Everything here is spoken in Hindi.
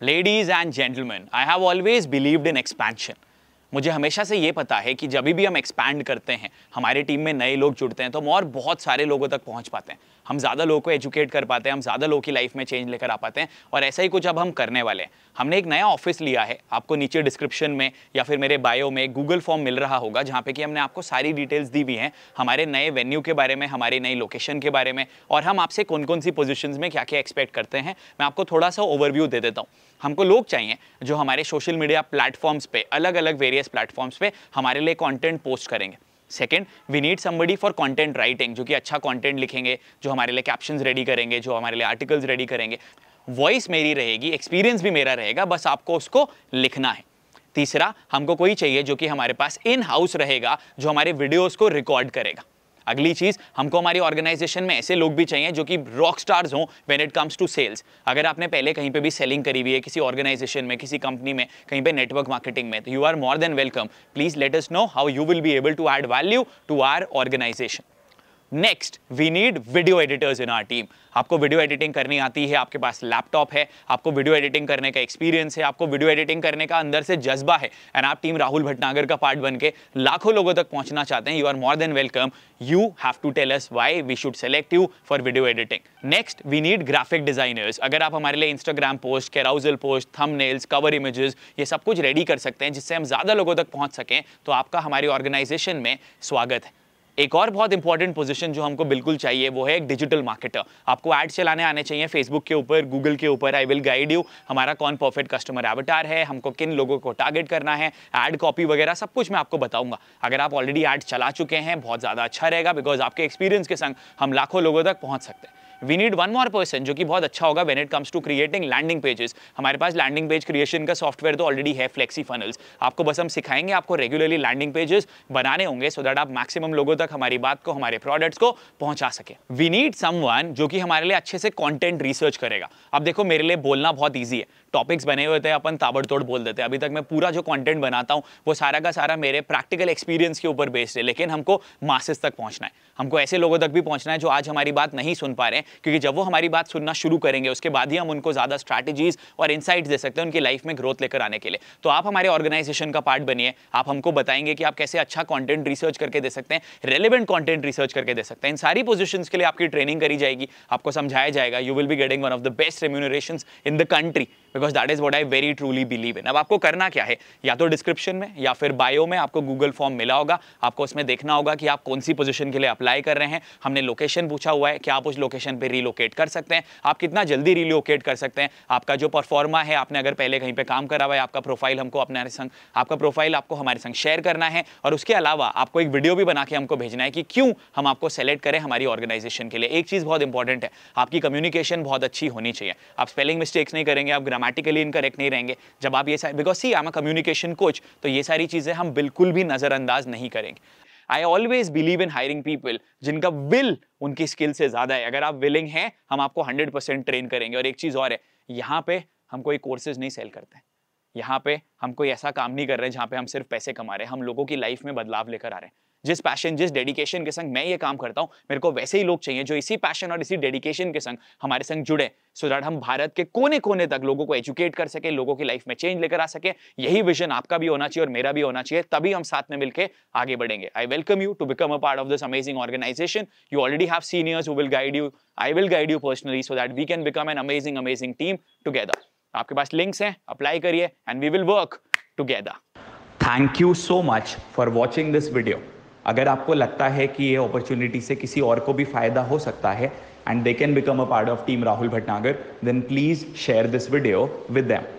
Ladies and gentlemen, I have always believed in expansion. मुझे हमेशा से ये पता है कि जब भी हम एक्सपैंड करते हैं हमारे टीम में नए लोग जुड़ते हैं तो हम और बहुत सारे लोगों तक पहुंच पाते हैं हम ज़्यादा लोगों को एजुकेट कर पाते हैं हम ज़्यादा लोगों की लाइफ में चेंज लेकर आ पाते हैं और ऐसा ही कुछ अब हम करने वाले हैं हमने एक नया ऑफिस लिया है आपको नीचे डिस्क्रिप्शन में या फिर मेरे बायो में गूगल फॉर्म मिल रहा होगा जहाँ पे कि हमने आपको सारी डिटेल्स दी हुई हैं हमारे नए वेन्यू के बारे में हमारी नई लोकेशन के बारे में और हम आपसे कौन कौन सी पोजिशन में क्या क्या एक्सपेक्ट करते हैं मैं आपको थोड़ा सा ओवरव्यू दे देता हूँ हमको लोग चाहिए जो हमारे सोशल मीडिया प्लेटफॉर्म्स पर अलग अलग वेरियस वेरियस प्लेटफॉर्म्स पे हमारे लिए कंटेंट पोस्ट करेंगे second we need somebody for content writing जो कि अच्छा कंटेंट लिखेंगे जो हमारे लिए कैप्शन रेडी करेंगे जो हमारे लिए आर्टिकल्स रेडी करेंगे वॉइस मेरी रहेगी एक्सपीरियंस भी मेरा रहेगा बस आपको उसको लिखना है तीसरा हमको कोई चाहिए जो कि हमारे पास इन हाउस रहेगा जो हमारे वीडियोज़ को रिकॉर्ड करेगा अगली चीज़ हमको हमारी ऑर्गेनाइजेशन में ऐसे लोग भी चाहिए जो कि रॉक स्टार्स हों when it comes to sales अगर आपने पहले कहीं पर भी सेलिंग करी हुई है किसी ऑर्गेनाइजेशन में किसी कंपनी में कहीं पर नेटवर्क मार्केटिंग में तो you are more than welcome please let us know how you will be able to add value to our organisation next we need video editors in our team आपको वीडियो एडिटिंग करनी आती है आपके पास लैपटॉप है आपको वीडियो एडिटिंग करने का एक्सपीरियंस है आपको वीडियो एडिटिंग करने का अंदर से जज्बा है एंड आप टीम राहुल भटनागर का पार्ट बन के लाखों लोगों तक पहुंचना चाहते हैं you are more than welcome you have to tell us why we should select you for video editing next we need graphic designers अगर आप हमारे लिए Instagram post carousel post thumbnails cover images ये सब कुछ रेडी कर सकते हैं जिससे हम ज़्यादा लोगों तक पहुंच सकें तो आपका हमारी ऑर्गेनाइजेशन में स्वागत है एक और बहुत इंपॉर्टेंट पोजीशन जो हमको बिल्कुल चाहिए वो है एक डिजिटल मार्केटर आपको एड्स चलाने आने चाहिए फेसबुक के ऊपर गूगल के ऊपर आई विल गाइड यू हमारा कौन परफेक्ट कस्टमर एवटार है हमको किन लोगों को टारगेट करना है एड कॉपी वगैरह सब कुछ मैं आपको बताऊंगा अगर आप ऑलरेडी एड चला चुके हैं बहुत ज़्यादा अच्छा रहेगा बिकॉज आपके एक्सपीरियंस के संग हम लाखों लोगों तक पहुँच सकते हैं we need one more person जो कि बहुत अच्छा होगा when it comes to creating landing pages हमारे पास लैंडिंग पेज क्रिएशन का सॉफ्टवेयर तो ऑलरेडी है फ्लेक्सी फनल्स आपको बस हम सिखाएंगे आपको रेगुलरली लैंडिंग पेजेस बनाने होंगे सो दैट आप मैक्सिमम लोगों तक हमारी बात को हमारे प्रोडक्ट्स को पहुंचा सके वी नीड सम जो कि हमारे लिए अच्छे से कॉन्टेंट रिसर्च करेगा अब देखो मेरे लिए बोलना बहुत ईजी है टॉपिक्स बने हुए थे अपन ताबड़तोड़ बोल देते हैं अभी तक मैं पूरा जो कंटेंट बनाता हूँ वो सारा का सारा मेरे प्रैक्टिकल एक्सपीरियंस के ऊपर बेस्ड है लेकिन हमको मासेस तक पहुँचना है हमको ऐसे लोगों तक भी पहुँचना है जो आज हमारी बात नहीं सुन पा रहे हैं क्योंकि जब वो हमारी बात सुनना शुरू करेंगे उसके बाद ही हम उनको ज़्यादा स्ट्रैटेजीज और इंसाइट्स दे सकते हैं उनकी लाइफ में ग्रोथ लेकर आने के लिए तो आप हमारे ऑर्गेनाइजेशन का पार्ट बनिए आप हमको बताएंगे कि आप कैसे अच्छा कॉन्टेंट रिसर्च करके दे सकते हैं रेलिवेंट कॉन्टेंट रिसर्च करके दे सकते हैं इन सारी पोजिशन के लिए आपकी ट्रेनिंग करी जाएगी आपको समझाया जाएगा you will be getting one of the best remuneration in the country because that is what I very truly believe in अब आपको करना क्या है या तो डिस्क्रिप्शन में या फिर बायो में आपको गूगल फॉर्म मिला होगा आपको उसमें देखना होगा कि आप कौन सी पोजिशन के लिए अप्लाई कर रहे हैं हमने लोकेशन पूछा हुआ है कि आप उस लोकेशन पर रीलोकेट कर सकते हैं आप कितना जल्दी रिलोकेट कर सकते हैं आपका जो परफॉर्मा है आपने अगर पहले कहीं पर काम करा हुआ है आपका प्रोफाइल हमको अपने संग आपका प्रोफाइल आपको हमारे संग शेयर करना है और उसके अलावा आपको एक वीडियो भी बना के हमको भेजना है कि क्यों हम आपको सेलेक्ट करें हमारी ऑर्गेनाइजेशन के लिए एक चीज़ बहुत इंपॉर्टेंट है आपकी कम्युनिकेशन बहुत अच्छी होनी चाहिए आप स्पेलिंग मिस्टेक्स नहीं करेंगे आप ग्रामेटिकली इनकरेक्ट नहीं रहेंगे जब आप ये बिकॉज सी आम अ कम्युनिकेशन कोच तो ये सारी चीज़ें हम बिल्कुल भी नज़रअंदाज नहीं करेंगे I always believe in hiring people जिनका विल उनकी स्किल से ज़्यादा है अगर आप विलिंग हैं हम आपको 100% परसेंट ट्रेन करेंगे और एक चीज़ और है यहाँ पे हम कोई कोर्सेज नहीं सेल करते यहाँ पे हम कोई ऐसा काम नहीं कर रहे हैं जहाँ पे हम सिर्फ पैसे कमा रहे हैं हम लोगों की लाइफ में बदलाव लेकर आ रहे हैं जिस पैशन जिस डेडिकेशन के संग मैं ये काम करता हूँ मेरे को वैसे ही लोग चाहिए जो इसी पैशन और इसी डेडिकेशन के संग हमारे संग जुड़े सो दैट हम भारत के कोने कोने तक लोगों को एजुकेट कर सके लोगों की लाइफ में चेंज लेकर आ सके यही विजन आपका भी होना चाहिए और मेरा भी होना चाहिए तभी हम साथ में मिलकर आगे बढ़ेंगे I welcome you to become a part of this amazing organisation you already have seniors who will guide you I will guide you personally so that we can become an amazing amazing team together आपके पास लिंक्स हैं अप्लाई करिए and we will work together thank you so much for watching this video अगर आपको लगता है कि ये अपॉर्चुनिटी से किसी और को भी फायदा हो सकता है and they can become a part of team Rahul Bhatnagar then please share this video with them